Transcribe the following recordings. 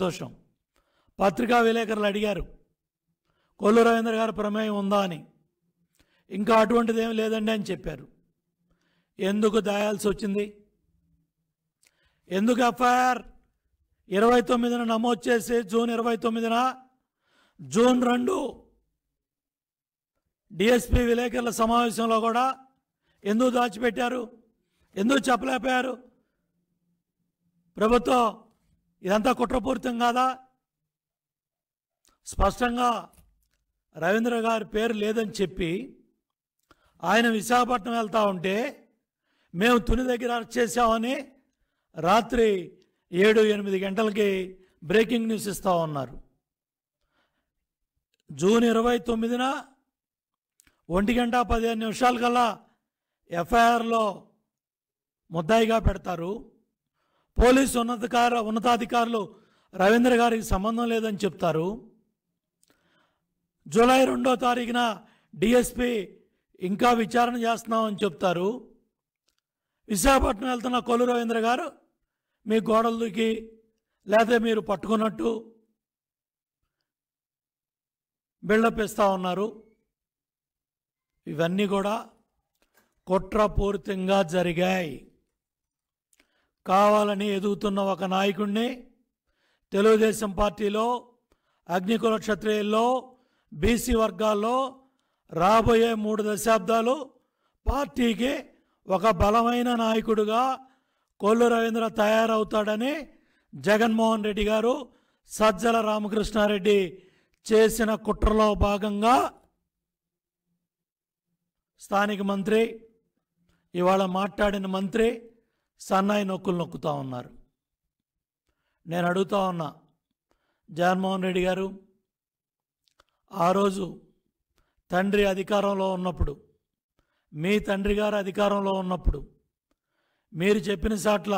సంతోషం పత్రికా విలేకరులు అడిగారు కొల్లు రవీంద్ర గారు ప్రమేయం ఉందా అని ఇంకా అటువంటిది ఏమి లేదండి అని చెప్పారు ఎందుకు దాయాల్సి వచ్చింది ఎందుకు ఎఫ్ఐఆర్ ఇరవై తొమ్మిదిన నమోదు చేసి జూన్ ఇరవై తొమ్మిదిన జూన్ రెండు డిఎస్పీ విలేకరుల సమావేశంలో కూడా ఎందుకు దాచిపెట్టారు ఎందుకు చెప్పలేకపోయారు ప్రభుత్వం ఇదంతా కుట్రపూరితం కాదా స్పష్టంగా రవీంద్ర గారి పేరు లేదని చెప్పి ఆయన విశాఖపట్నం వెళ్తూ ఉంటే మేము తుని దగ్గర అరెస్ట్ చేసామని రాత్రి ఏడు ఎనిమిది గంటలకి బ్రేకింగ్ న్యూస్ ఇస్తూ ఉన్నారు జూన్ ఇరవై తొమ్మిదిన ఒంటి గంట పదిహేను కల్లా ఎఫ్ఐఆర్లో ముద్దాయిగా పెడతారు పోలీసు ఉన్నతకార ఉన్నతాధికారులు రవీంద్ర గారికి సంబంధం లేదని చెప్తారు జూలై రెండో తారీఖున డిఎస్పి ఇంకా విచారణ చేస్తున్నామని చెప్తారు విశాఖపట్నం వెళ్తున్న కొలు రవీంద్ర గారు మీ గోడలకి దూకి లేదా మీరు పట్టుకున్నట్టు బిల్డప్ ఇస్తూ ఉన్నారు ఇవన్నీ కూడా కుట్రపూరితంగా జరిగాయి కావాలని ఎదుగుతున్న ఒక నాయకుడిని తెలుగుదేశం పార్టీలో అగ్నికుల క్షత్రియుల్లో బీసీ వర్గాల్లో రాబోయే మూడు దశాబ్దాలు పార్టీకి ఒక బలమైన నాయకుడుగా కొల్లు రవీంద్ర తయారవుతాడని జగన్మోహన్ రెడ్డి గారు సజ్జల రామకృష్ణారెడ్డి చేసిన కుట్రలో భాగంగా స్థానిక మంత్రి ఇవాళ మాట్లాడిన మంత్రి సన్నాయి నొక్కులు నొక్కుతూ ఉన్నారు నేను అడుగుతా ఉన్నా జగన్మోహన్ రెడ్డి గారు ఆ రోజు తండ్రి అధికారంలో ఉన్నప్పుడు మీ తండ్రి గారు అధికారంలో ఉన్నప్పుడు మీరు చెప్పిన చాట్ల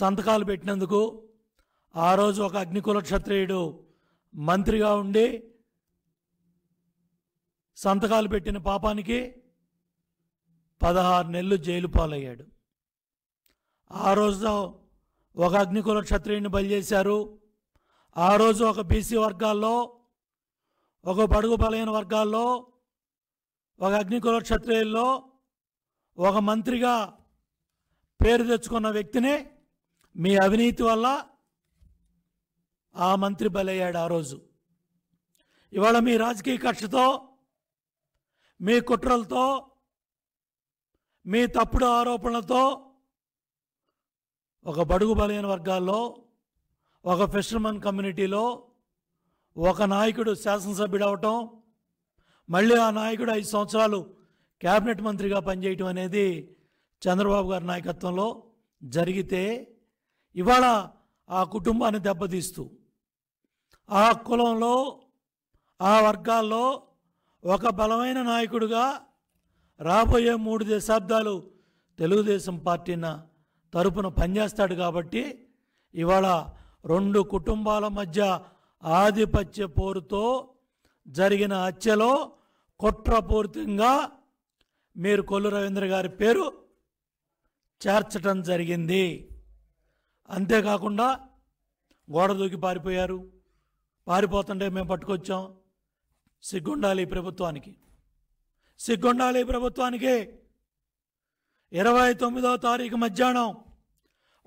సంతకాలు పెట్టినందుకు ఆ రోజు ఒక అగ్నికుల క్షత్రియుడు మంత్రిగా ఉండి సంతకాలు పెట్టిన పాపానికి పదహారు నెలలు జైలు పాలయ్యాడు ఆ రోజు ఒక అగ్నికుల క్షత్రియుని బలి చేశారు ఆ రోజు ఒక బీసీ వర్గాల్లో ఒక బడుగు బలహీన వర్గాల్లో ఒక అగ్నికుల క్షత్రియుల్లో ఒక మంత్రిగా పేరు తెచ్చుకున్న వ్యక్తిని మీ అవినీతి వల్ల ఆ మంత్రి బలయ్యాడు ఆ రోజు ఇవాళ మీ రాజకీయ కక్షతో మీ కుట్రలతో మీ తప్పుడు ఆరోపణలతో ఒక బడుగు బలైన వర్గాల్లో ఒక ఫిషర్మన్ కమ్యూనిటీలో ఒక నాయకుడు శాసనసభ్యుడు అవటం మళ్ళీ ఆ నాయకుడు ఐదు సంవత్సరాలు క్యాబినెట్ మంత్రిగా పనిచేయటం అనేది చంద్రబాబు గారి నాయకత్వంలో జరిగితే ఇవాళ ఆ కుటుంబాన్ని దెబ్బతీస్తూ ఆ కులంలో ఆ వర్గాల్లో ఒక బలమైన నాయకుడుగా రాబోయే మూడు దశాబ్దాలు తెలుగుదేశం పార్టీన తరపున పనిచేస్తాడు కాబట్టి ఇవాళ రెండు కుటుంబాల మధ్య ఆధిపత్య పోరుతో జరిగిన హత్యలో కుట్రపూరితంగా మీరు కొల్లు రవీంద్ర గారి పేరు చేర్చటం జరిగింది అంతేకాకుండా గోడ దూకి పారిపోయారు పారిపోతుంటే మేము పట్టుకొచ్చాం సిగ్గుండాలి ప్రభుత్వానికి సిగ్గుండాలి ప్రభుత్వానికి ఇరవై తొమ్మిదో తారీఖు మధ్యాహ్నం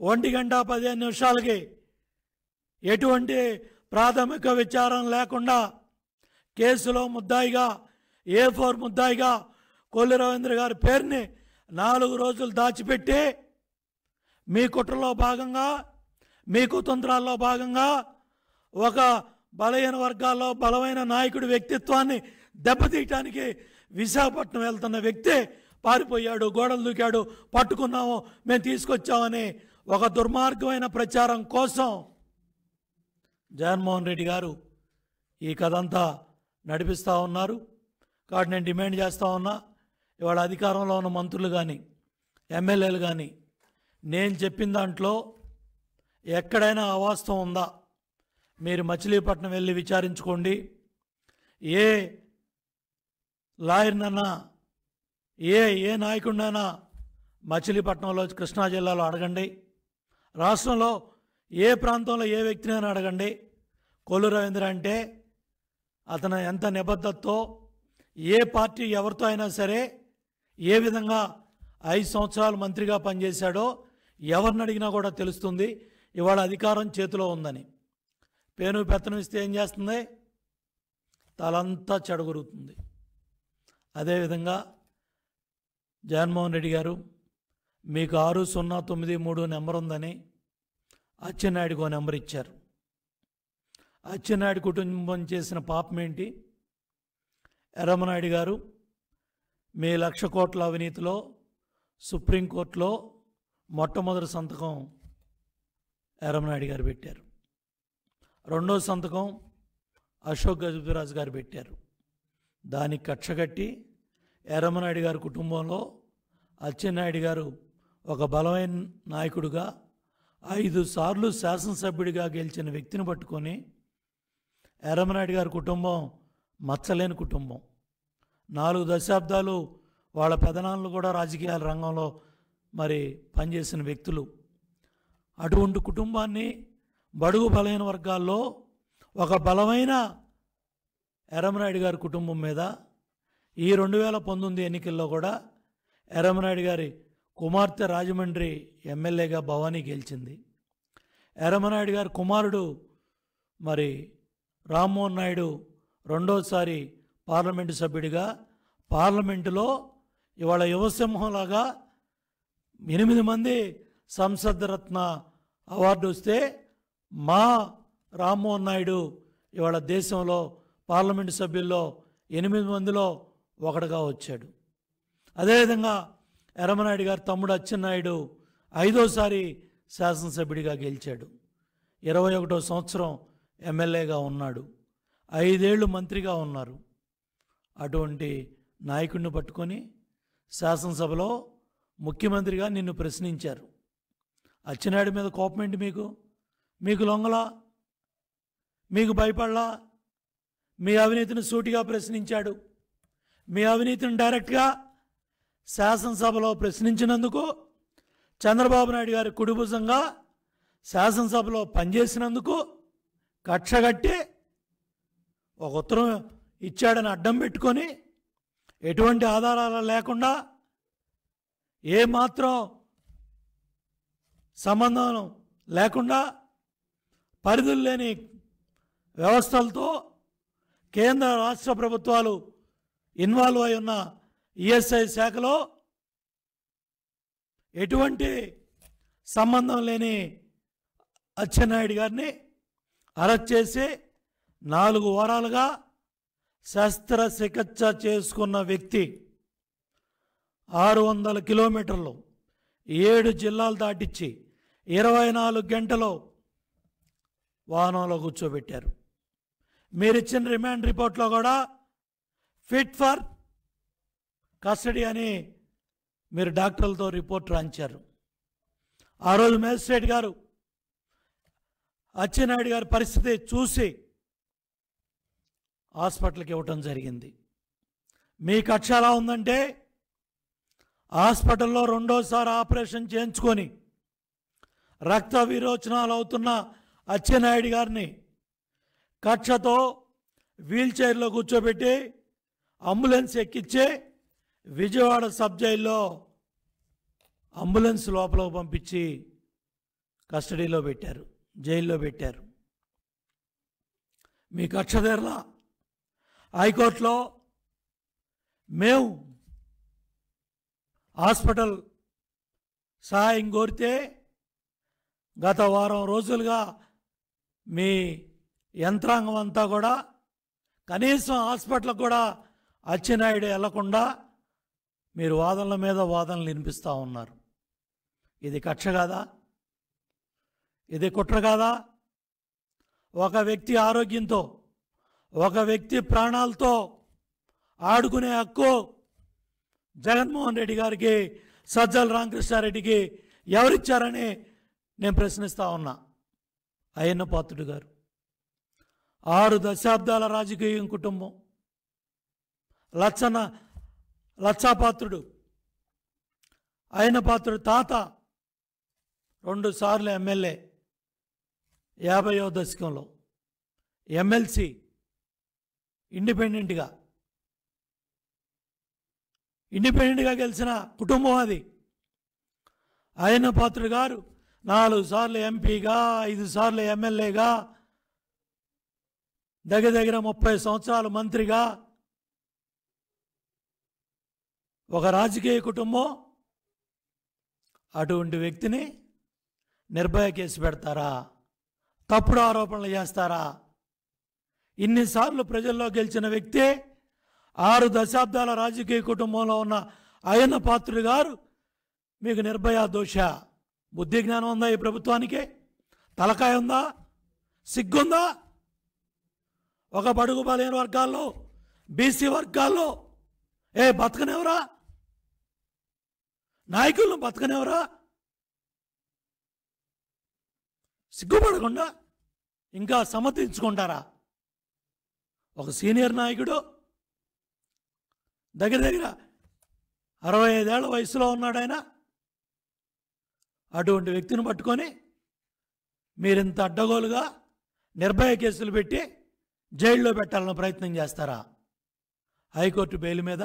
ఒంటి గంట పదిహేను నిమిషాలకి ఎటువంటి ప్రాథమిక విచారణ లేకుండా కేసులో ముద్దాయిగా ఏ ఫోర్ ముద్దాయిగా కొల్లి రవీంద్ర గారి పేరుని నాలుగు రోజులు దాచిపెట్టి మీ కుట్రలో భాగంగా మీ కుతంత్రాల్లో భాగంగా ఒక బలహీన వర్గాల్లో బలమైన నాయకుడి వ్యక్తిత్వాన్ని దెబ్బతీయటానికి విశాఖపట్నం వెళ్తున్న వ్యక్తి పారిపోయాడు గోడలు దూకాడు పట్టుకున్నాము మేము తీసుకొచ్చామని ఒక దుర్మార్గమైన ప్రచారం కోసం జగన్మోహన్ రెడ్డి గారు ఈ కథంతా నడిపిస్తూ ఉన్నారు కాబట్టి నేను డిమాండ్ చేస్తూ ఉన్నా ఇవాళ అధికారంలో ఉన్న మంత్రులు కానీ ఎమ్మెల్యేలు కానీ నేను చెప్పిన దాంట్లో ఎక్కడైనా అవాస్తవం ఉందా మీరు మచిలీపట్నం వెళ్ళి విచారించుకోండి ఏ లాయర్నన్నా ఏ ఏ నాయకుడినైనా మచిలీపట్నంలో కృష్ణా జిల్లాలో అడగండి రాష్ట్రంలో ఏ ప్రాంతంలో ఏ వ్యక్తినైనా అడగండి కొల్లు రవీంద్ర అంటే అతను ఎంత నిబద్ధతతో ఏ పార్టీ ఎవరితో అయినా సరే ఏ విధంగా ఐదు సంవత్సరాలు మంత్రిగా పనిచేశాడో ఎవరిని అడిగినా కూడా తెలుస్తుంది ఇవాళ అధికారం చేతిలో ఉందని పేను పెత్తనం ఇస్తే ఏం చేస్తుంది తలంతా చెడగొరుగుతుంది అదేవిధంగా జగన్మోహన్ రెడ్డి గారు మీకు ఆరు సున్నా తొమ్మిది మూడు నెంబర్ ఉందని అచ్చెన్నాయుడికి ఓ నెంబర్ ఇచ్చారు అచ్చెన్నాయుడు కుటుంబం చేసిన పాపం ఏంటి గారు మీ లక్ష కోట్ల అవినీతిలో సుప్రీంకోర్టులో మొట్టమొదటి సంతకం ఎరమనాయుడు గారు పెట్టారు రెండో సంతకం అశోక్ గజపతిరాజు గారు పెట్టారు దానికి కక్షగట్టి ఎరమనాయుడు గారి కుటుంబంలో అచ్చెన్నాయుడు గారు ఒక బలమైన నాయకుడుగా ఐదు సార్లు శాసనసభ్యుడిగా గెలిచిన వ్యక్తిని పట్టుకొని ఎర్రమనాయుడు గారి కుటుంబం మచ్చలేని కుటుంబం నాలుగు దశాబ్దాలు వాళ్ళ పెదనాన్నలు కూడా రాజకీయాల రంగంలో మరి పనిచేసిన వ్యక్తులు అటువంటి కుటుంబాన్ని బడుగు బలైన వర్గాల్లో ఒక బలమైన ఎర్రమనాయుడు గారి కుటుంబం మీద ఈ రెండు వేల పంతొమ్మిది ఎన్నికల్లో కూడా ఎర్రమనాయుడు గారి కుమార్తె రాజమండ్రి ఎమ్మెల్యేగా భవానీ గెలిచింది ఎర్రమనాయుడు గారి కుమారుడు మరి రామ్మోహన్ నాయుడు రెండోసారి పార్లమెంటు సభ్యుడిగా పార్లమెంటులో ఇవాళ యువసింహంలాగా ఎనిమిది మంది సంసద్రత్న అవార్డు వస్తే మా రామ్మోహన్ నాయుడు ఇవాళ దేశంలో పార్లమెంటు సభ్యుల్లో ఎనిమిది మందిలో ఒకటిగా వచ్చాడు అదేవిధంగా ఎర్రమనాయుడు గారు తమ్ముడు అచ్చెన్నాయుడు ఐదోసారి శాసనసభ్యుడిగా గెలిచాడు ఇరవై ఒకటో సంవత్సరం ఎమ్మెల్యేగా ఉన్నాడు ఐదేళ్లు మంత్రిగా ఉన్నారు అటువంటి నాయకుడిని పట్టుకొని శాసనసభలో ముఖ్యమంత్రిగా నిన్ను ప్రశ్నించారు అచ్చెన్నాయుడు మీద కోపం ఏంటి మీకు మీకు లొంగలా మీకు భయపడలా మీ అవినీతిని సూటిగా ప్రశ్నించాడు మీ అవినీతిని డైరెక్ట్గా శాసనసభలో ప్రశ్నించినందుకు చంద్రబాబు నాయుడు గారి కుడిభుజంగా శాసనసభలో పనిచేసినందుకు కక్షగట్టి ఒక ఉత్తరం ఇచ్చాడని అడ్డం పెట్టుకొని ఎటువంటి ఆధారాలు లేకుండా ఏమాత్రం సంబంధం లేకుండా పరిధులు లేని వ్యవస్థలతో కేంద్ర రాష్ట్ర ప్రభుత్వాలు ఇన్వాల్వ్ అయి ఉన్న ఈఎస్ఐ శాఖలో ఎటువంటి సంబంధం లేని అచ్చెన్నాయుడు గారిని అరెస్ట్ చేసి నాలుగు వారాలుగా శస్త్రచికిత్స చేసుకున్న వ్యక్తి ఆరు వందల కిలోమీటర్లు ఏడు జిల్లాలు దాటించి ఇరవై నాలుగు గంటలు వాహనంలో కూర్చోబెట్టారు మీరిచ్చిన రిమాండ్ రిపోర్ట్లో కూడా ఫిట్ ఫర్ కస్టడీ అని మీరు డాక్టర్లతో రిపోర్ట్ రాంచారు ఆ రోజు మేజిస్ట్రేట్ గారు అచ్చెన్నాయుడు గారి పరిస్థితి చూసి హాస్పిటల్కి ఇవ్వటం జరిగింది మీ కక్ష ఎలా ఉందంటే హాస్పిటల్లో రెండోసారి ఆపరేషన్ చేయించుకొని రక్త విరోచనాలు అవుతున్న అచ్చెన్నాయుడు గారిని కక్షతో వీల్చైర్లో కూర్చోబెట్టి అంబులెన్స్ ఎక్కిచ్చే విజయవాడ సబ్ జైల్లో అంబులెన్స్ లోపల పంపించి కస్టడీలో పెట్టారు జైల్లో పెట్టారు మీ కక్ష హైకోర్టులో మేము హాస్పిటల్ సహాయం కోరితే గత వారం రోజులుగా మీ యంత్రాంగం అంతా కూడా కనీసం హాస్పిటల్కి కూడా అచ్చెన్నాయుడు వెళ్లకుండా మీరు వాదనల మీద వాదనలు వినిపిస్తూ ఉన్నారు ఇది కక్ష కాదా ఇది కుట్ర కాదా ఒక వ్యక్తి ఆరోగ్యంతో ఒక వ్యక్తి ప్రాణాలతో ఆడుకునే హక్కు జగన్మోహన్ రెడ్డి గారికి సజ్జల రామకృష్ణారెడ్డికి ఎవరిచ్చారని నేను ప్రశ్నిస్తూ ఉన్నా అయ్యన్న పాత్రుడు గారు ఆరు దశాబ్దాల రాజకీయం కుటుంబం లచ్చన లచ్చాపాత్రుడు ఆయన పాత్రుడు తాత రెండుసార్లు ఎమ్మెల్యే యాభైవ దశకంలో ఎమ్మెల్సీ ఇండిపెండెంట్గా ఇండిపెండెంట్గా గెలిచిన కుటుంబం అది ఆయన పాత్రుడు గారు నాలుగు సార్లు ఎంపీగా ఐదు సార్లు ఎమ్మెల్యేగా దగ్గర దగ్గర ముప్పై సంవత్సరాలు మంత్రిగా ఒక రాజకీయ కుటుంబం అటువంటి వ్యక్తిని నిర్భయ కేసు పెడతారా తప్పుడు ఆరోపణలు చేస్తారా ఇన్నిసార్లు ప్రజల్లో గెలిచిన వ్యక్తి ఆరు దశాబ్దాల రాజకీయ కుటుంబంలో ఉన్న అయన పాత్రుడు గారు మీకు నిర్భయ దోష బుద్ధి జ్ఞానం ఉందా ఈ ప్రభుత్వానికి తలకాయ ఉందా సిగ్గుందా ఒక బడుగు బలైన వర్గాల్లో బీసీ వర్గాల్లో ఏ బతకనివరా నాయకులను బతకనేవరా సిగ్గుపడకుండా ఇంకా సమర్థించుకుంటారా ఒక సీనియర్ నాయకుడు దగ్గర దగ్గర అరవై ఐదేళ్ల వయసులో ఉన్నాడు ఆయన అటువంటి వ్యక్తిని పట్టుకొని మీరింత అడ్డగోలుగా నిర్భయ కేసులు పెట్టి జైల్లో పెట్టాలని ప్రయత్నం చేస్తారా హైకోర్టు బెయిల్ మీద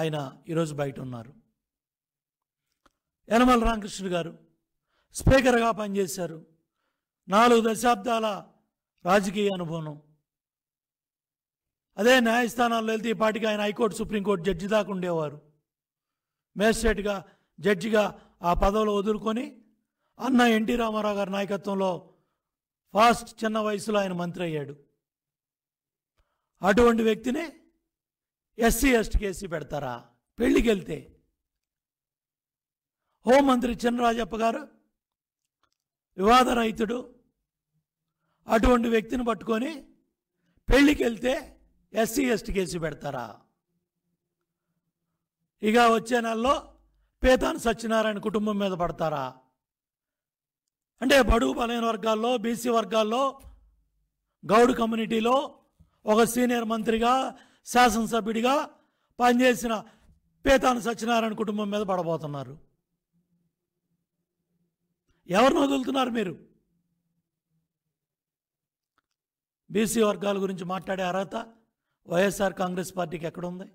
ఆయన ఈరోజు బయట ఉన్నారు యనమల రామకృష్ణ గారు స్పీకర్గా పనిచేశారు నాలుగు దశాబ్దాల రాజకీయ అనుభవం అదే న్యాయస్థానాల్లో వెళ్తే పాటికి ఆయన హైకోర్టు సుప్రీంకోర్టు జడ్జి దాకా ఉండేవారు మేజిస్ట్రేట్గా జడ్జిగా ఆ పదవులు వదులుకొని అన్న ఎన్టీ రామారావు గారి నాయకత్వంలో ఫాస్ట్ చిన్న వయసులో ఆయన మంత్రి అయ్యాడు అటువంటి వ్యక్తిని ఎస్సీ ఎస్టీ కేసీ పెడతారా పెళ్ళికి వెళ్తే హోంమంత్రి చినరాజప్ప గారు వివాద రైతుడు అటువంటి వ్యక్తిని పట్టుకొని పెళ్ళికి వెళ్తే ఎస్సీ ఎస్టీ కేసు పెడతారా ఇక వచ్చే నెలలో పేతాన్ సత్యనారాయణ కుటుంబం మీద పడతారా అంటే బడుగు బలైన వర్గాల్లో బీసీ వర్గాల్లో గౌడ్ కమ్యూనిటీలో ఒక సీనియర్ మంత్రిగా శాసనసభ్యుడిగా పనిచేసిన పేతాన్ సత్యనారాయణ కుటుంబం మీద పడబోతున్నారు ఎవరిని వదులుతున్నారు మీరు బీసీ వర్గాల గురించి మాట్లాడే అర్హత వైఎస్ఆర్ కాంగ్రెస్ పార్టీకి ఎక్కడుంది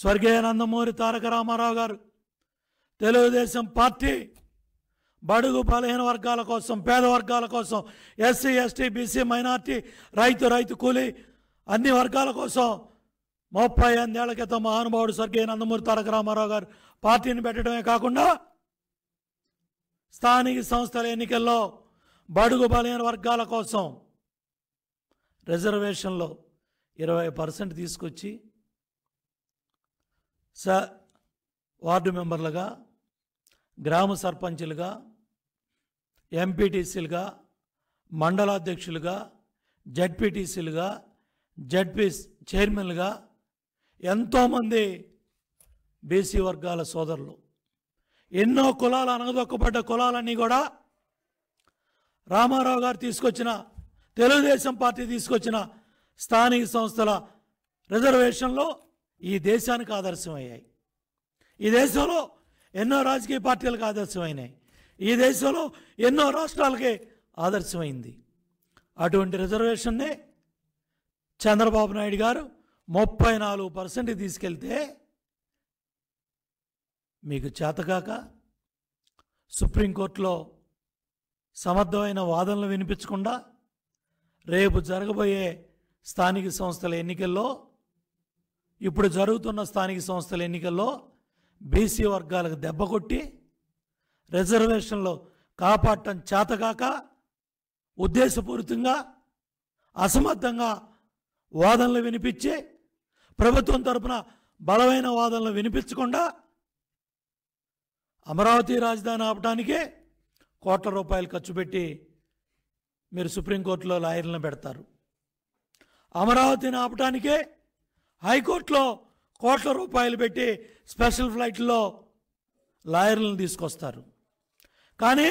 స్వర్గీయ నందమూరి తారక రామారావు గారు తెలుగుదేశం పార్టీ బడుగు బలహీన వర్గాల కోసం పేద వర్గాల కోసం ఎస్సీ ఎస్టీ బీసీ మైనార్టీ రైతు రైతు కూలి అన్ని వర్గాల కోసం ముప్పై ఎనిమిదేళ్ల క్రితం మహానుభావుడు స్వర్గీయ నందమూరి తారక రామారావు గారు పార్టీని పెట్టడమే కాకుండా స్థానిక సంస్థల ఎన్నికల్లో బడుగు బలహీన వర్గాల కోసం రిజర్వేషన్లో ఇరవై పర్సెంట్ తీసుకొచ్చి స వార్డు మెంబర్లుగా గ్రామ సర్పంచులుగా ఎంపీటీసీలుగా మండలాధ్యక్షులుగా జడ్పీటీసీలుగా జడ్పీ చైర్మన్లుగా ఎంతోమంది బీసీ వర్గాల సోదరులు ఎన్నో కులాలు అనగదొక్కబడ్డ కులాలన్నీ కూడా రామారావు గారు తీసుకొచ్చిన తెలుగుదేశం పార్టీ తీసుకొచ్చిన స్థానిక సంస్థల రిజర్వేషన్లో ఈ దేశానికి ఆదర్శమయ్యాయి ఈ దేశంలో ఎన్నో రాజకీయ పార్టీలకు ఆదర్శమైనాయి ఈ దేశంలో ఎన్నో రాష్ట్రాలకి ఆదర్శమైంది అటువంటి రిజర్వేషన్నే చంద్రబాబు నాయుడు గారు ముప్పై నాలుగు పర్సెంట్ తీసుకెళ్తే మీకు చేతకాక సుప్రీంకోర్టులో సమర్థమైన వాదనలు వినిపించకుండా రేపు జరగబోయే స్థానిక సంస్థల ఎన్నికల్లో ఇప్పుడు జరుగుతున్న స్థానిక సంస్థల ఎన్నికల్లో బీసీ వర్గాలకు దెబ్బ కొట్టి రిజర్వేషన్లు కాపాడటం చేతకాక ఉద్దేశపూరితంగా అసమర్థంగా వాదనలు వినిపించి ప్రభుత్వం తరపున బలమైన వాదనలు వినిపించకుండా అమరావతి రాజధాని ఆపడానికే కోట్ల రూపాయలు ఖర్చు పెట్టి మీరు సుప్రీంకోర్టులో లాయర్లను పెడతారు అమరావతిని ఆపడానికే హైకోర్టులో కోట్ల రూపాయలు పెట్టి స్పెషల్ ఫ్లైట్లో లాయర్లను తీసుకొస్తారు కానీ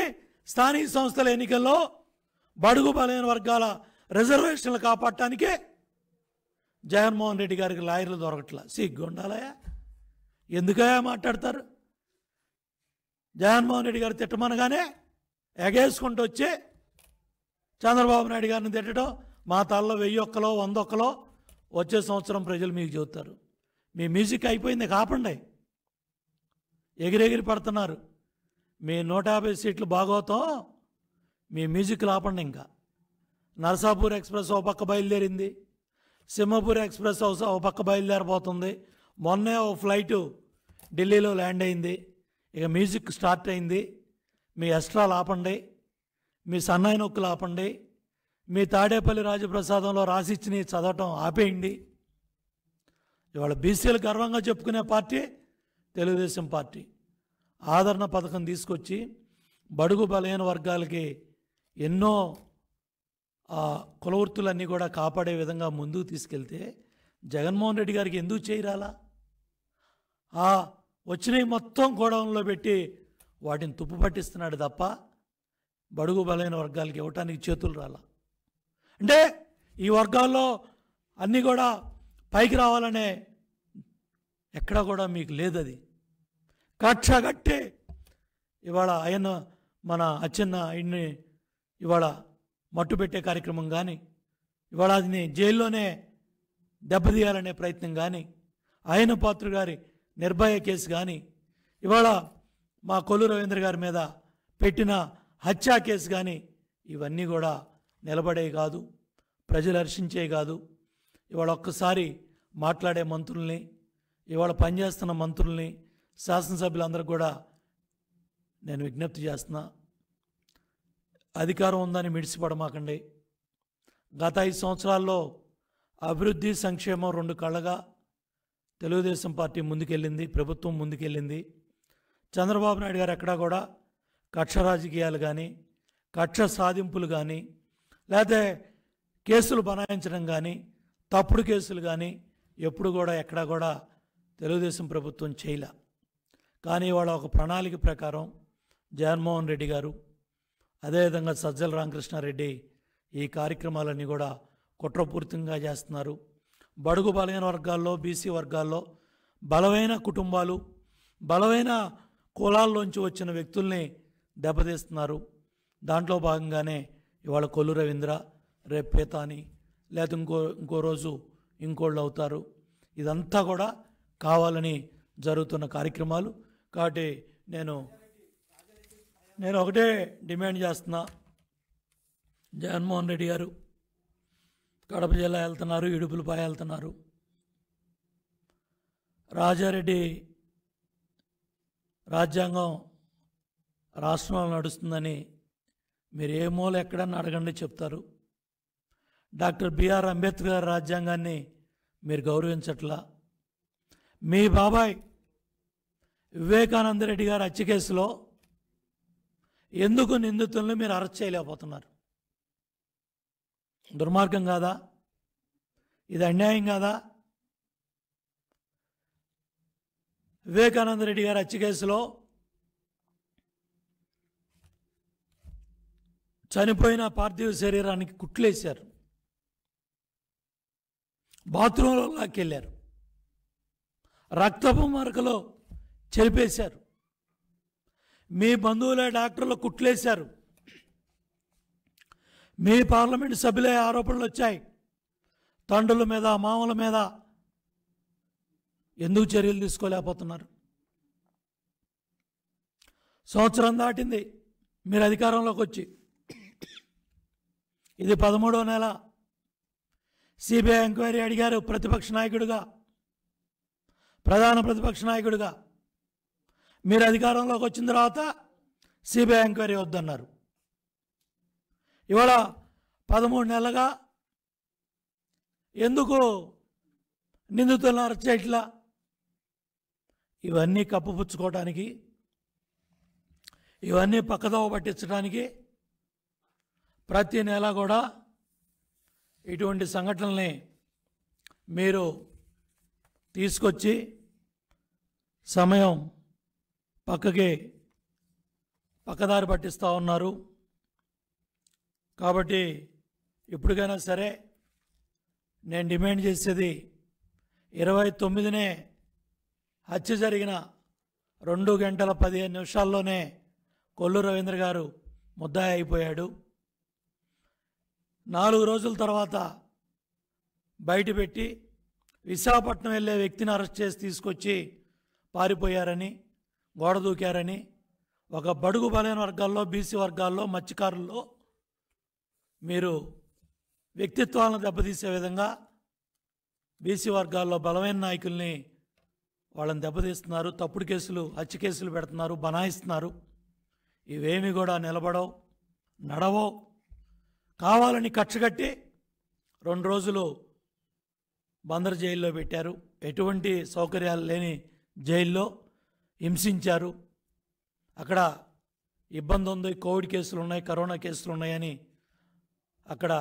స్థానిక సంస్థల ఎన్నికల్లో బడుగు బలైన వర్గాల రిజర్వేషన్లు కాపాడటానికే జగన్మోహన్ రెడ్డి గారికి లాయర్లు దొరకట్లా సిగ్గు ఉండాలయా ఎందుకయా మాట్లాడతారు జగన్మోహన్ రెడ్డి గారు తిట్టమనగానే ఎగేసుకుంటూ వచ్చి చంద్రబాబు నాయుడు గారిని తిట్టడం మా తల్లో వెయ్యి ఒక్కలో వంద ఒక్కలో వచ్చే సంవత్సరం ప్రజలు మీకు చెబుతారు మీ మ్యూజిక్ అయిపోయింది కాపండి ఎగిరెగిరి పడుతున్నారు మీ నూట యాభై సీట్లు బాగోతాం మీ మ్యూజిక్ లాపండి ఇంకా నరసాపూర్ ఎక్స్ప్రెస్ ఓ పక్క బయలుదేరింది సింహపూర్ ఎక్స్ప్రెస్ ఓ పక్క బయలుదేరబోతుంది మొన్నే ఓ ఫ్లైటు ఢిల్లీలో ల్యాండ్ అయింది ఇక మ్యూజిక్ స్టార్ట్ అయింది మీ ఎస్ట్రాలు ఆపండి మీ సన్నాయి నొక్కులు ఆపండి మీ తాడేపల్లి రాజప్రసాదంలో రాసిచ్చిన చదవటం ఆపేయండి ఇవాళ బీసీలు గర్వంగా చెప్పుకునే పార్టీ తెలుగుదేశం పార్టీ ఆదరణ పథకం తీసుకొచ్చి బడుగు బలహీన వర్గాలకి ఎన్నో కులవృత్తులన్నీ కూడా కాపాడే విధంగా ముందుకు తీసుకెళ్తే జగన్మోహన్ రెడ్డి గారికి ఎందుకు చేయరాలా వచ్చినవి మొత్తం గోడౌన్లో పెట్టి వాటిని తుప్పు పట్టిస్తున్నాడు తప్ప బడుగు బలైన వర్గాలకి ఇవ్వటానికి చేతులు రాల అంటే ఈ వర్గాల్లో అన్నీ కూడా పైకి రావాలనే ఎక్కడా కూడా మీకు లేదది కక్ష కట్టి ఇవాళ ఆయన మన అచ్చిన్న ఆయన్ని ఇవాళ మట్టు పెట్టే కార్యక్రమం కానీ ఇవాళ అది జైల్లోనే దెబ్బతీయాలనే ప్రయత్నం కానీ ఆయన పాత్ర గారి నిర్భయ కేసు కానీ ఇవాళ మా కొల్లు రవీంద్ర గారి మీద పెట్టిన హత్యా కేసు కానీ ఇవన్నీ కూడా నిలబడే కాదు ప్రజలు హర్షించే కాదు ఇవాళ ఒక్కసారి మాట్లాడే మంత్రుల్ని ఇవాళ పనిచేస్తున్న మంత్రుల్ని శాసనసభ్యులందరూ కూడా నేను విజ్ఞప్తి చేస్తున్నా అధికారం ఉందని మిడిసిపడమాకండి గత ఐదు సంవత్సరాల్లో అభివృద్ధి సంక్షేమం రెండు కళ్ళగా తెలుగుదేశం పార్టీ ముందుకెళ్ళింది ప్రభుత్వం ముందుకెళ్ళింది చంద్రబాబు నాయుడు గారు ఎక్కడా కూడా కక్ష రాజకీయాలు కానీ కక్ష సాధింపులు కానీ లేకపోతే కేసులు బనాయించడం కానీ తప్పుడు కేసులు కానీ ఎప్పుడు కూడా ఎక్కడా కూడా తెలుగుదేశం ప్రభుత్వం చేయలే కానీ వాళ్ళ ఒక ప్రణాళిక ప్రకారం జగన్మోహన్ రెడ్డి గారు అదేవిధంగా సజ్జల రామకృష్ణారెడ్డి ఈ కార్యక్రమాలన్నీ కూడా కుట్రపూరితంగా చేస్తున్నారు బడుగు బలమైన వర్గాల్లో బీసీ వర్గాల్లో బలమైన కుటుంబాలు బలమైన కులాల్లోంచి వచ్చిన వ్యక్తుల్ని దెబ్బతీస్తున్నారు దాంట్లో భాగంగానే ఇవాళ కొల్లు రవీంద్ర రేపు పేతాని లేదా ఇంకో ఇంకో రోజు ఇంకోళ్ళు అవుతారు ఇదంతా కూడా కావాలని జరుగుతున్న కార్యక్రమాలు కాబట్టి నేను నేను ఒకటే డిమాండ్ చేస్తున్నా జగన్మోహన్ రెడ్డి గారు కడప జిల్లా వెళ్తున్నారు ఇడుపులపాయ వెళ్తున్నారు రాజారెడ్డి రాజ్యాంగం రాష్ట్రంలో నడుస్తుందని మీరు ఏ మూల ఎక్కడన్నా అడగండి చెప్తారు డాక్టర్ బిఆర్ అంబేద్కర్ రాజ్యాంగాన్ని మీరు గౌరవించట్లా మీ బాబాయ్ వివేకానంద రెడ్డి గారి హత్య కేసులో ఎందుకు నిందితులను మీరు అరెస్ట్ చేయలేకపోతున్నారు దుర్మార్గం కాదా ఇది అన్యాయం కాదా వివేకానంద రెడ్డి గారు హత్య కేసులో చనిపోయిన పార్థివ శరీరానికి కుట్లేశారు బాత్రూంలో లాక్కెళ్ళారు రక్తపు మరకలో చెరిపేశారు మీ బంధువుల డాక్టర్లు కుట్లేశారు మీ పార్లమెంట్ సభ్యులే ఆరోపణలు వచ్చాయి తండ్రుల మీద మామల మీద ఎందుకు చర్యలు తీసుకోలేకపోతున్నారు సంవత్సరం దాటింది మీరు అధికారంలోకి వచ్చి ఇది పదమూడవ నెల సిబిఐ ఎంక్వైరీ అడిగారు ప్రతిపక్ష నాయకుడిగా ప్రధాన ప్రతిపక్ష నాయకుడిగా మీరు అధికారంలోకి వచ్చిన తర్వాత సిబిఐ ఎంక్వైరీ వద్దన్నారు ఇవాళ పదమూడు నెలలుగా ఎందుకు నిందితులను అరెస్ట్ ఇవన్నీ కప్పుపుచ్చుకోవటానికి ఇవన్నీ పక్కదోవ పట్టించడానికి ప్రతి నెల కూడా ఇటువంటి సంఘటనల్ని మీరు తీసుకొచ్చి సమయం పక్కకి పక్కదారి పట్టిస్తూ ఉన్నారు కాబట్టి ఎప్పటికైనా సరే నేను డిమాండ్ చేసేది ఇరవై తొమ్మిదినే హత్య జరిగిన రెండు గంటల పదిహేను నిమిషాల్లోనే కొల్లు రవీంద్ర గారు ముద్దాయి అయిపోయాడు నాలుగు రోజుల తర్వాత బయటపెట్టి విశాఖపట్నం వెళ్ళే వ్యక్తిని అరెస్ట్ చేసి తీసుకొచ్చి పారిపోయారని గోడ దూకారని ఒక బడుగు బలైన వర్గాల్లో బీసీ వర్గాల్లో మత్స్యకారుల్లో మీరు వ్యక్తిత్వాలను దెబ్బతీసే విధంగా బీసీ వర్గాల్లో బలమైన నాయకుల్ని వాళ్ళని దెబ్బతీస్తున్నారు తప్పుడు కేసులు హత్య కేసులు పెడుతున్నారు బనాయిస్తున్నారు ఇవేమి కూడా నిలబడవు నడవో కావాలని కట్టి రెండు రోజులు బందరు జైల్లో పెట్టారు ఎటువంటి సౌకర్యాలు లేని జైల్లో హింసించారు అక్కడ ఇబ్బంది ఉంది కోవిడ్ కేసులు ఉన్నాయి కరోనా కేసులు ఉన్నాయని అక్కడ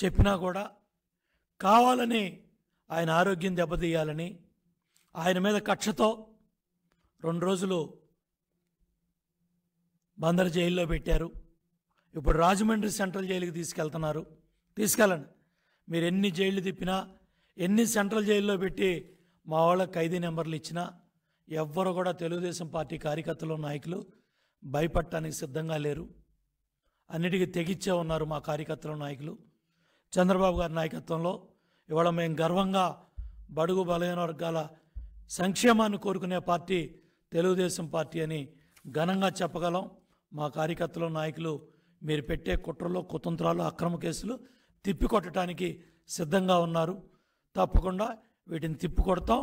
చెప్పినా కూడా కావాలని ఆయన ఆరోగ్యం దెబ్బతీయాలని ఆయన మీద కక్షతో రెండు రోజులు బందర్ జైల్లో పెట్టారు ఇప్పుడు రాజమండ్రి సెంట్రల్ జైలుకి తీసుకెళ్తున్నారు తీసుకెళ్ళండి మీరు ఎన్ని జైళ్ళు తిప్పినా ఎన్ని సెంట్రల్ జైల్లో పెట్టి మా వాళ్ళ ఖైదీ నెంబర్లు ఇచ్చినా ఎవ్వరు కూడా తెలుగుదేశం పార్టీ కార్యకర్తలు నాయకులు భయపడటానికి సిద్ధంగా లేరు అన్నిటికీ తెగిచ్చే ఉన్నారు మా కార్యకర్తల నాయకులు చంద్రబాబు గారి నాయకత్వంలో ఇవాళ మేము గర్వంగా బడుగు బలహీన వర్గాల సంక్షేమాన్ని కోరుకునే పార్టీ తెలుగుదేశం పార్టీ అని ఘనంగా చెప్పగలం మా కార్యకర్తలు నాయకులు మీరు పెట్టే కుట్రలు కుతంత్రాలు అక్రమ కేసులు తిప్పికొట్టడానికి సిద్ధంగా ఉన్నారు తప్పకుండా వీటిని తిప్పికొడతాం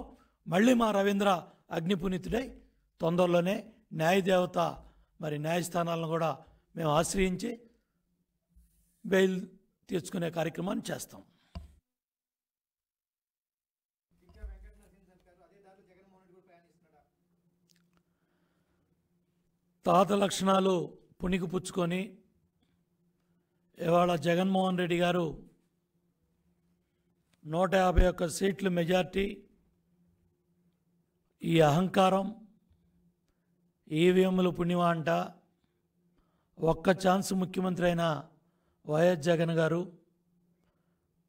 మళ్ళీ మా రవీంద్ర అగ్నిపునీతుడై తొందరలోనే న్యాయదేవత మరి న్యాయస్థానాలను కూడా మేము ఆశ్రయించి బెయిల్ తీర్చుకునే కార్యక్రమాన్ని చేస్తాం తాత లక్షణాలు పుణికి పుచ్చుకొని ఇవాళ జగన్మోహన్ రెడ్డి గారు నూట యాభై ఒక్క సీట్లు మెజార్టీ ఈ అహంకారం ఈవీఎంలు పుణ్యమా అంటా ఒక్క ఛాన్స్ ముఖ్యమంత్రి అయిన వైఎస్ జగన్ గారు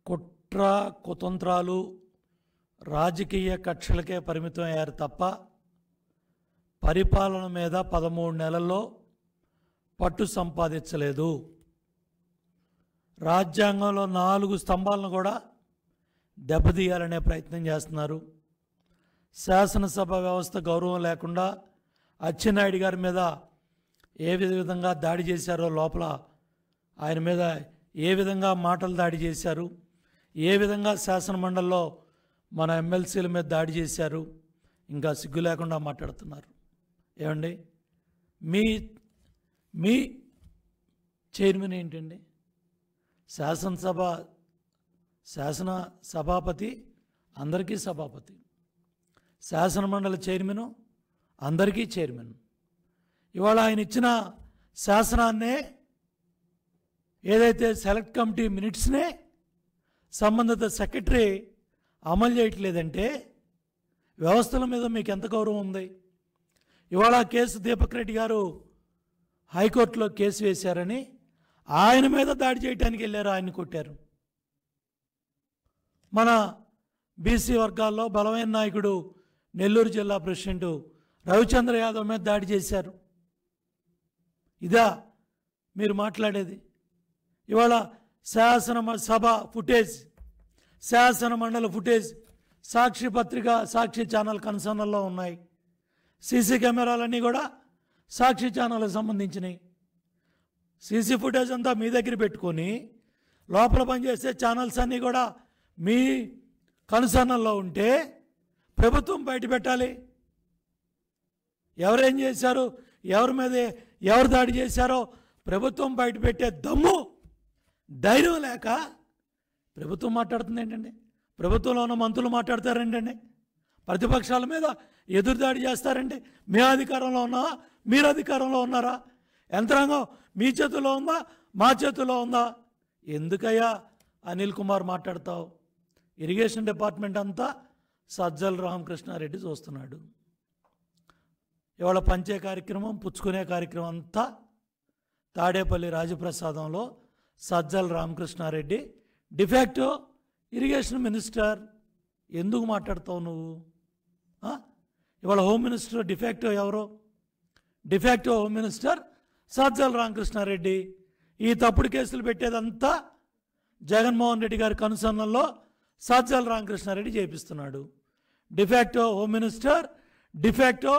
కుట్ర కుతంత్రాలు రాజకీయ కక్షలకే పరిమితం అయ్యారు తప్ప పరిపాలన మీద పదమూడు నెలల్లో పట్టు సంపాదించలేదు రాజ్యాంగంలో నాలుగు స్తంభాలను కూడా దెబ్బతీయాలనే ప్రయత్నం చేస్తున్నారు శాసనసభ వ్యవస్థ గౌరవం లేకుండా అచ్చెన్నాయుడు గారి మీద ఏ విధంగా దాడి చేశారో లోపల ఆయన మీద ఏ విధంగా మాటలు దాడి చేశారు ఏ విధంగా శాసనమండలిలో మన ఎమ్మెల్సీల మీద దాడి చేశారు ఇంకా సిగ్గు లేకుండా మాట్లాడుతున్నారు ఏమండి మీ మీ చైర్మన్ ఏంటండి శాసనసభ శాసన సభాపతి అందరికీ సభాపతి శాసనమండలి చైర్మను అందరికీ చైర్మను ఇవాళ ఆయన ఇచ్చిన శాసనాన్నే ఏదైతే సెలెక్ట్ కమిటీ మినిట్స్నే సంబంధిత సెక్రటరీ అమలు చేయట్లేదంటే వ్యవస్థల మీద మీకు ఎంత గౌరవం ఉంది ఇవాళ కేసు దీపక్ రెడ్డి గారు హైకోర్టులో కేసు వేశారని ఆయన మీద దాడి చేయడానికి వెళ్ళారు ఆయన కొట్టారు మన బీసీ వర్గాల్లో బలమైన నాయకుడు నెల్లూరు జిల్లా ప్రెసిడెంట్ రవిచంద్ర యాదవ్ మీద దాడి చేశారు ఇదా మీరు మాట్లాడేది ఇవాళ శాసన సభ ఫుటేజ్ శాసన మండలి ఫుటేజ్ సాక్షి పత్రిక సాక్షి ఛానల్ కన్సర్నల్లో ఉన్నాయి సీసీ కెమెరాలన్నీ కూడా సాక్షి ఛానల్కి సంబంధించినవి సీసీ ఫుటేజ్ అంతా మీ దగ్గర పెట్టుకొని లోపల పనిచేసే ఛానల్స్ అన్నీ కూడా మీ కనుసరణలో ఉంటే ప్రభుత్వం బయట పెట్టాలి ఎవరేం చేశారు ఎవరి మీద ఎవరు దాడి చేశారో ప్రభుత్వం బయటపెట్టే దమ్ము ధైర్యం లేక ప్రభుత్వం మాట్లాడుతుంది ఏంటండి ప్రభుత్వంలో ఉన్న మంత్రులు మాట్లాడతారేంటండి ప్రతిపక్షాల మీద ఎదురుదాడి చేస్తారండి మీ అధికారంలో ఉన్నా మీరు అధికారంలో ఉన్నారా యంత్రాంగం మీ చేతిలో ఉందా మా చేతిలో ఉందా ఎందుకయ్యా అనిల్ కుమార్ మాట్లాడతావు ఇరిగేషన్ డిపార్ట్మెంట్ అంతా సజ్జల రామకృష్ణారెడ్డి చూస్తున్నాడు ఇవాళ పంచే కార్యక్రమం పుచ్చుకునే కార్యక్రమం అంతా తాడేపల్లి రాజప్రసాదంలో Sajjala Ramakrishna Reddy de facto irrigation minister ఎందుకు మాట్లాడతావు నువ్వు ఇవాళ హోమ్ మినిస్టర్ డిఫాక్టో ఎవరు de facto home minister Sajjala Ramakrishna Reddy ఈ తప్పుడు కేసులు పెట్టేదంతా జగన్మోహన్ రెడ్డి గారి కనుసన్నల్లో సజ్జల రామకృష్ణారెడ్డి చేపిస్తున్నాడు de facto home minister de facto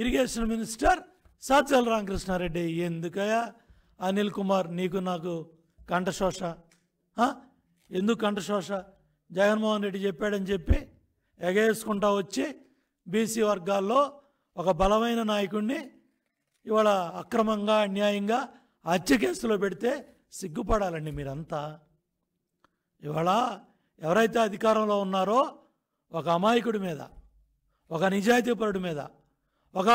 irrigation minister Sajjala Ramakrishna Reddy ఎందుకయా అనిల్ కుమార్ నీకు నాకు కంఠశోష ఎందుకు కంఠశోష జగన్మోహన్ రెడ్డి చెప్పాడని చెప్పి ఎగేసుకుంటా వచ్చి బీసీ వర్గాల్లో ఒక బలమైన నాయకుడిని ఇవాళ అక్రమంగా అన్యాయంగా హత్య కేసులో పెడితే సిగ్గుపడాలండి మీరంతా ఇవాళ ఎవరైతే అధికారంలో ఉన్నారో ఒక అమాయకుడి మీద ఒక నిజాయితీపరుడి మీద ఒక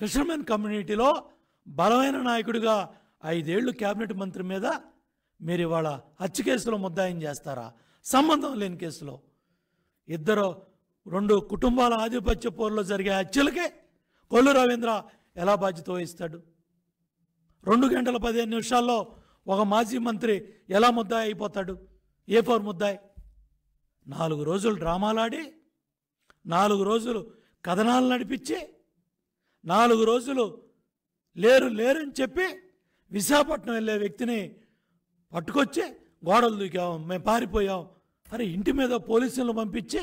ఫిషర్మెన్ కమ్యూనిటీలో బలమైన నాయకుడిగా ఐదేళ్లు క్యాబినెట్ మంత్రి మీద మీరు ఇవాళ హత్య కేసులో ముద్దాయం చేస్తారా సంబంధం లేని కేసులో ఇద్దరు రెండు కుటుంబాల ఆధిపత్య పోరులో జరిగే హత్యలకే కొల్లు రవీంద్ర ఎలా బాధ్యత వహిస్తాడు రెండు గంటల పదిహేను నిమిషాల్లో ఒక మాజీ మంత్రి ఎలా ముద్దాయి అయిపోతాడు ఏ ఫోర్ ముద్దాయి నాలుగు రోజులు డ్రామాలాడి నాలుగు రోజులు కథనాలు నడిపించి నాలుగు రోజులు లేరు లేరని చెప్పి విశాఖపట్నం వెళ్ళే వ్యక్తిని పట్టుకొచ్చి గోడలు దూకాం మేము పారిపోయాం అరే ఇంటి మీద పోలీసులను పంపించి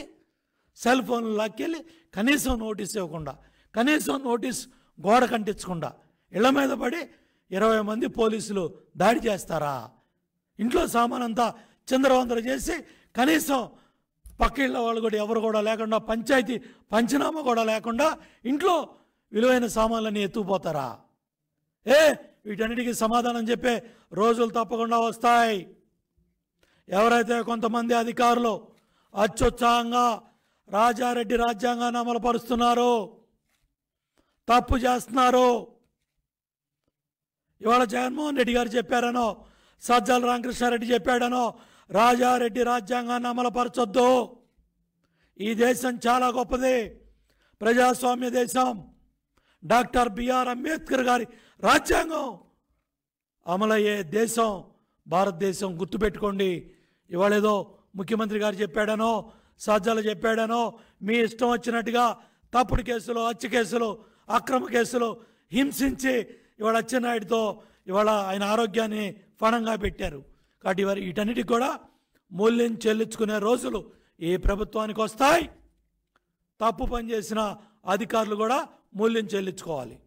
సెల్ ఫోన్లు లాక్కెళ్ళి కనీసం నోటీస్ ఇవ్వకుండా కనీసం నోటీస్ గోడ కంటించకుండా ఇళ్ల మీద పడి ఇరవై మంది పోలీసులు దాడి చేస్తారా ఇంట్లో సామాన్ అంతా చిందరవందర చేసి కనీసం పక్క ఇళ్ళ వాళ్ళు కూడా ఎవరు కూడా లేకుండా పంచాయతీ పంచనామా కూడా లేకుండా ఇంట్లో విలువైన సామాన్లన్నీ ఎత్తుకుపోతారా ఏ వీటన్నిటికీ సమాధానం చెప్పే రోజులు తప్పకుండా వస్తాయి ఎవరైతే కొంతమంది అధికారులు అత్యుత్సాహంగా రాజారెడ్డి రాజ్యాంగాన్ని పరుస్తున్నారు తప్పు చేస్తున్నారు ఇవాళ జగన్మోహన్ రెడ్డి గారు చెప్పారనో సజ్జల రామకృష్ణారెడ్డి చెప్పాడనో రాజారెడ్డి రాజ్యాంగాన్ని అమలుపరచొద్దు ఈ దేశం చాలా గొప్పది ప్రజాస్వామ్య దేశం డాక్టర్ బిఆర్ అంబేద్కర్ గారి రాజ్యాంగం అమలయ్యే దేశం భారతదేశం గుర్తుపెట్టుకోండి ఇవాళ ఏదో ముఖ్యమంత్రి గారు చెప్పాడనో సాధ్యాలు చెప్పాడనో మీ ఇష్టం వచ్చినట్టుగా తప్పుడు కేసులు హత్య కేసులు అక్రమ కేసులు హింసించి ఇవాళ అచ్చెన్నాయుడితో ఇవాళ ఆయన ఆరోగ్యాన్ని ఫణంగా పెట్టారు కాబట్టి వారి వీటన్నిటికి కూడా మూల్యం చెల్లించుకునే రోజులు ఏ ప్రభుత్వానికి వస్తాయి తప్పు పనిచేసిన అధికారులు కూడా మూల్యం చెల్లించుకోవాలి